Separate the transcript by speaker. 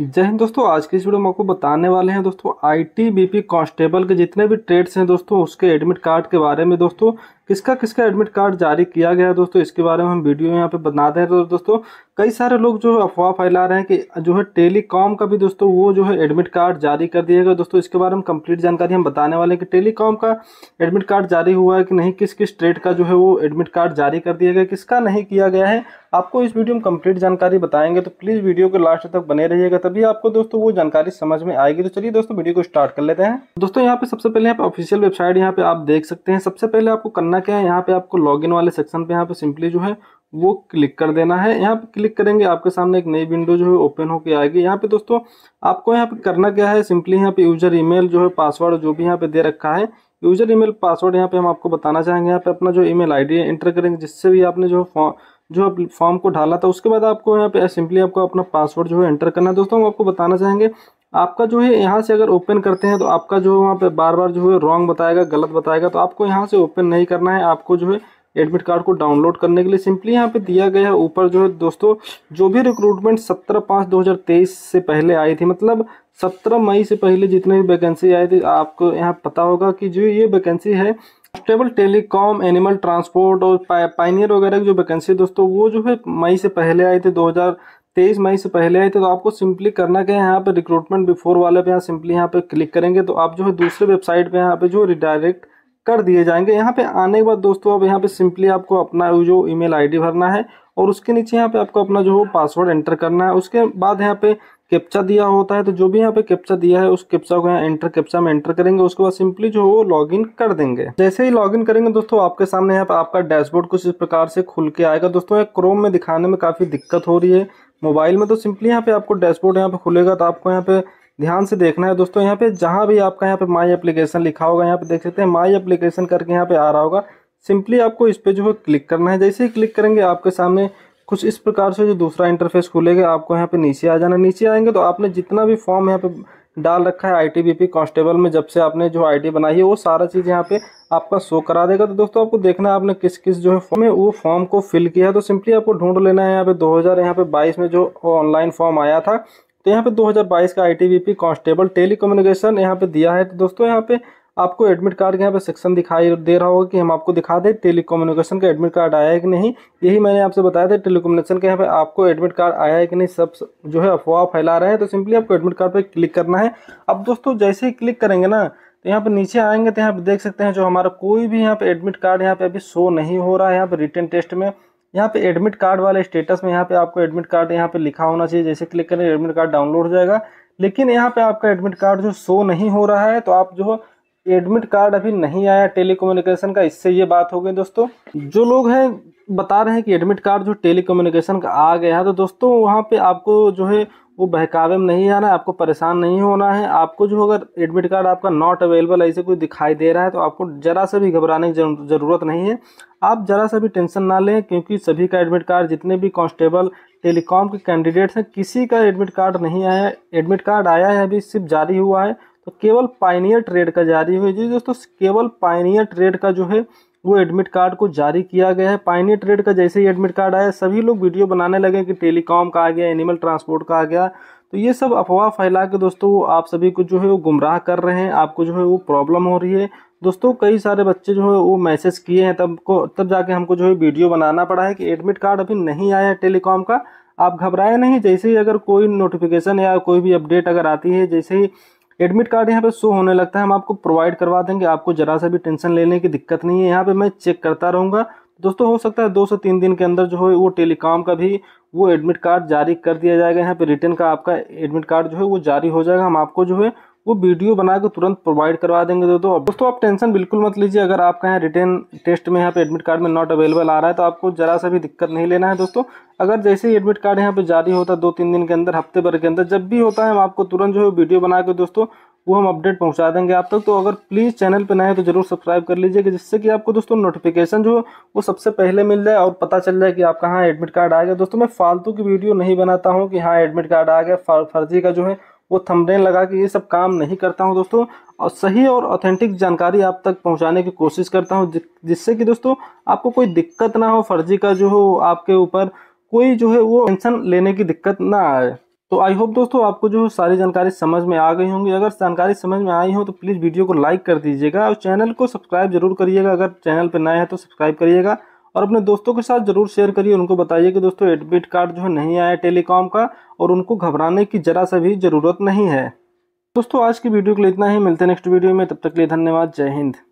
Speaker 1: जय हिंद दोस्तों आज की इस वीडियो में आपको बताने वाले हैं दोस्तों आईटीबीपी कांस्टेबल के जितने भी ट्रेड्स हैं दोस्तों उसके एडमिट कार्ड के बारे में दोस्तों किसका किसका एडमिट कार्ड जारी किया गया है दोस्तों इसके बारे में हम वीडियो यहाँ पे बना दें तो दोस्तों कई सारे लोग जो अफवाह फैला रहे हैं कि जो है टेलीकॉम का भी दोस्तों वो जो है एडमिट कार्ड जारी कर दिया गया दोस्तों इसके बारे में कंप्लीट जानकारी हम बताने वाले हैं कि टेलीकॉम का एडमिट कार्ड जारी हुआ है कि नहीं किस किस स्टेट का जो है वो एडमिट कार्ड जारी कर दिया गया किसका नहीं किया गया है आपको इस वीडियो में कंप्लीट जानकारी बताएंगे तो प्लीज़ वीडियो को लास्ट तक बने रहिएगा तभी आपको दोस्तों वो जानकारी समझ में आएगी तो चलिए दोस्तों वीडियो को स्टार्ट कर लेते हैं दोस्तों यहाँ पे सबसे पहले आप ऑफिशियल वेबसाइट यहाँ पे आप देख सकते हैं सबसे पहले आपको करना करना क्या है यहाँ पे आपको लॉगिन वाले सेक्शन पे यहाँ पे सिंपली जो है वो क्लिक कर देना है यहाँ पे क्लिक करेंगे आपके सामने एक नई विंडो जो है ओपन होके आएगी यहाँ पे दोस्तों आपको यहाँ पे करना क्या है सिंपली यहाँ पे यूजर ईमेल जो है पासवर्ड जो भी यहाँ पे दे रखा है यूजर ईमेल पासवर्ड यहाँ पे हम आपको बताना चाहेंगे यहाँ पे अपना जो ईमेल आईडी है एंटर करेंगे जिससे भी आपने जो फॉर्म जो फॉर्म को डाला था उसके बाद आपको यहाँ पे सिंपली आपको अपना पासवर्ड जो है एंटर करना है दोस्तों हम आपको बताना चाहेंगे आपका जो है यहाँ से अगर ओपन करते हैं तो आपका जो है वहाँ पर बार बार जो है रॉन्ग बताएगा गलत बताएगा तो आपको यहाँ से ओपन नहीं करना है आपको जो है एडमिट कार्ड को डाउनलोड करने के लिए सिंपली यहाँ पे दिया गया है ऊपर जो है दोस्तों जो भी रिक्रूटमेंट सत्रह पाँच दो हज़ार तेईस से पहले आई थी मतलब सत्रह मई से पहले जितने भी वैकेंसी आई थी आपको यहाँ पता होगा कि जो ये वैकेंसी है स्टेबल टेलीकॉम एनिमल ट्रांसपोर्ट और पा, पाइनियर वगैरह की जो वैकेंसी दोस्तों वो जो है मई से पहले आई थी दो तेईस मई से पहले आए थे तो आपको सिंपली करना क्या है यहाँ पे रिक्रूटमेंट बिफोर वाले पे यहाँ सिंपली यहाँ पे क्लिक करेंगे तो आप जो है दूसरे वेबसाइट पे यहाँ पे जो रिडायरेक्ट कर दिए जाएंगे यहाँ पे आने के बाद दोस्तों अब यहाँ पे सिंपली आपको अपना जो ईमेल आईडी भरना है और उसके नीचे यहाँ पे आपको अपना जो हो पासवर्ड एंटर करना है उसके बाद यहाँ पे कैप्चा दिया होता है तो जो भी यहाँ पे कैप्चा दिया है उस कैप्चा को यहाँ एंटर कैप्चा में एंटर करेंगे उसके बाद सिंपली जो वो लॉगिन कर देंगे जैसे ही लॉगिन करेंगे दोस्तों आपके सामने यहाँ पे आपका डैशबोर्ड कुछ इस प्रकार से खुल के आएगा दोस्तों क्रोम में दिखाने में काफ़ी दिक्कत हो रही है मोबाइल में तो सिंपली यहाँ पे आपको डैशबोर्ड यहाँ पे खुलेगा तो आपको यहाँ पे ध्यान से देखना है दोस्तों यहाँ पे जहाँ भी आपका यहाँ पे माई एप्लीकेशन लिखा होगा यहाँ पे देख सकते हैं माई एप्लीकेशन करके यहाँ पे आ रहा होगा सिंपली आपको इस पर जो है क्लिक करना है जैसे ही क्लिक करेंगे आपके सामने कुछ इस प्रकार से जो दूसरा इंटरफेस खुलेगा आपको यहाँ पे नीचे आ जाना नीचे आएंगे तो आपने जितना भी फॉर्म यहाँ पे डाल रखा है आईटीबीपी कांस्टेबल में जब से आपने जो आईडी बनाई है वो सारा चीज़ यहाँ पे आपका शो करा देगा तो दोस्तों आपको देखना है आपने किस किस जो है फॉर्म है वो फॉर्म को फिल किया है तो सिंपली आपको ढूंढ लेना है यहाँ पे 2000 यहाँ पे 22 में जो ऑनलाइन फॉर्म आया था तो यहाँ पे 2022 का आईटीबीपी कांस्टेबल टेलीकम्युनिकेशन यहाँ पे दिया है तो दोस्तों यहाँ पे आपको एडमिट कार्ड के यहाँ पे सेक्शन दिखाई दे रहा होगा कि हम आपको दिखा दें टेलीकोम्युनिकेशन का एडमिट कार्ड आया है कि नहीं यही मैंने आपसे बताया था टेलीकोम्युनिकेशन के यहाँ पे आपको एडमिट कार्ड आया है कि नहीं सब जो है अफवाह फैला रहे हैं तो सिंपली आपको एडमिट कार्ड पर क्लिक करना है अब दोस्तों जैसे ही क्लिक करेंगे ना तो यहाँ पर नीचे आएंगे तो यहाँ पर देख सकते हैं जो हमारा कोई भी यहाँ पर एडमिट कार्ड यहाँ पर अभी शो नहीं हो रहा है यहाँ पर रिटर्न टेस्ट में यहाँ पे एडमिट कार्ड वाले स्टेटस में यहाँ पे आपको एडमिट कार्ड यहाँ पे लिखा होना चाहिए जैसे क्लिक करें एडमिट कार्ड डाउनलोड हो जाएगा लेकिन यहाँ पे आपका एडमिट कार्ड जो शो नहीं हो रहा है तो आप जो एडमिट कार्ड अभी नहीं आया टेलीकम्युनिकेशन का इससे ये बात हो गई दोस्तों जो लोग हैं बता रहे हैं कि एडमिट कार्ड जो टेलीकम्युनिकेशन का आ गया है तो दोस्तों वहाँ पे आपको जो है वो बहकावे में नहीं आना है आपको परेशान नहीं होना है आपको जो अगर एडमिट कार्ड आपका नॉट अवेलेबल ऐसे कोई दिखाई दे रहा है तो आपको ज़रा सा भी घबराने की ज़रूरत नहीं है आप ज़रा सा भी टेंशन ना लें क्योंकि सभी का एडमिट कार्ड जितने भी कांस्टेबल टेलीकॉम के कैंडिडेट्स हैं किसी का एडमिट कार्ड नहीं आया एडमिट कार्ड आया है अभी सिर्फ जारी हुआ है तो केवल पाइनियर ट्रेड का जारी हुई जी दोस्तों केवल पाइनियर ट्रेड का जो है वो एडमिट कार्ड को जारी किया गया है पाइनियर ट्रेड का जैसे ही एडमिट कार्ड आया सभी लोग वीडियो बनाने लगे कि टेलीकॉम का आ गया एनिमल ट्रांसपोर्ट का आ गया तो ये सब अफवाह फैला के दोस्तों वो आप सभी को जो है वो गुमराह कर रहे हैं आपको जो है वो प्रॉब्लम हो रही है दोस्तों कई सारे बच्चे जो है वो मैसेज किए हैं तब को तब जाके हमको जो है वीडियो बनाना पड़ा है कि एडमिट कार्ड अभी नहीं आया है टेलीकॉम का आप घबराए नहीं जैसे ही अगर कोई नोटिफिकेशन या कोई भी अपडेट अगर आती है जैसे ही एडमिट कार्ड यहाँ पे शो होने लगता है हम आपको प्रोवाइड करवा देंगे आपको जरा सा भी टेंशन लेने की दिक्कत नहीं है यहाँ पे मैं चेक करता रहूँगा दोस्तों हो सकता है दो से तीन दिन के अंदर जो है वो टेलीकॉम का भी वो एडमिट कार्ड जारी कर दिया जाएगा यहाँ पे रिटर्न का आपका एडमिट कार्ड जो है वो जारी हो जाएगा हम आपको जो है वो वीडियो बना के तुरंत प्रोवाइड करवा देंगे दोस्तों अब दोस्तों आप टेंशन बिल्कुल मत लीजिए अगर आपका यहाँ रिटर्न टेस्ट में यहाँ पे एडमिट कार्ड में नॉट अवेलेबल आ रहा है तो आपको ज़रा सा भी दिक्कत नहीं लेना है दोस्तों अगर जैसे ही एडमिट कार्ड यहाँ पे जारी होता है दो तीन दिन के अंदर हफ्ते भर के अंदर जब भी होता है हम आपको तुरंत जो है वीडियो बना के दोस्तों वो हम अपडेट पहुंचा देंगे आप तक तो अगर प्लीज़ चैनल पर नए तो जरूर सब्सक्राइब कर लीजिएगा जिससे कि आपको दोस्तों नोटिफिकेशन जो वो सबसे पहले मिल जाए और पता चल जाए कि आपका हाँ एडमिट कार्ड आ गया दोस्तों मैं फालतू की वीडियो नहीं बनाता हूँ कि हाँ एडमिट कार्ड आ गया फर्जी का जो है वो थंबनेल लगा के ये सब काम नहीं करता हूँ दोस्तों और सही और ऑथेंटिक जानकारी आप तक पहुँचाने की कोशिश करता हूँ जिससे कि दोस्तों आपको कोई दिक्कत ना हो फर्जी का जो हो आपके ऊपर कोई जो है वो टेंशन लेने की दिक्कत ना आए तो आई होप दोस्तों आपको जो सारी जानकारी समझ में आ गई होंगी अगर जानकारी समझ में आई हो तो प्लीज़ वीडियो को लाइक कर दीजिएगा और चैनल को सब्सक्राइब जरूर करिएगा अगर चैनल पर नए हैं तो सब्सक्राइब करिएगा और अपने दोस्तों के साथ जरूर शेयर करिए उनको बताइए कि दोस्तों एडमिट कार्ड जो है नहीं आया टेलीकॉम का और उनको घबराने की ज़रा सा भी ज़रूरत नहीं है दोस्तों आज की वीडियो के लिए इतना ही मिलते हैं नेक्स्ट वीडियो में तब तक के लिए धन्यवाद जय हिंद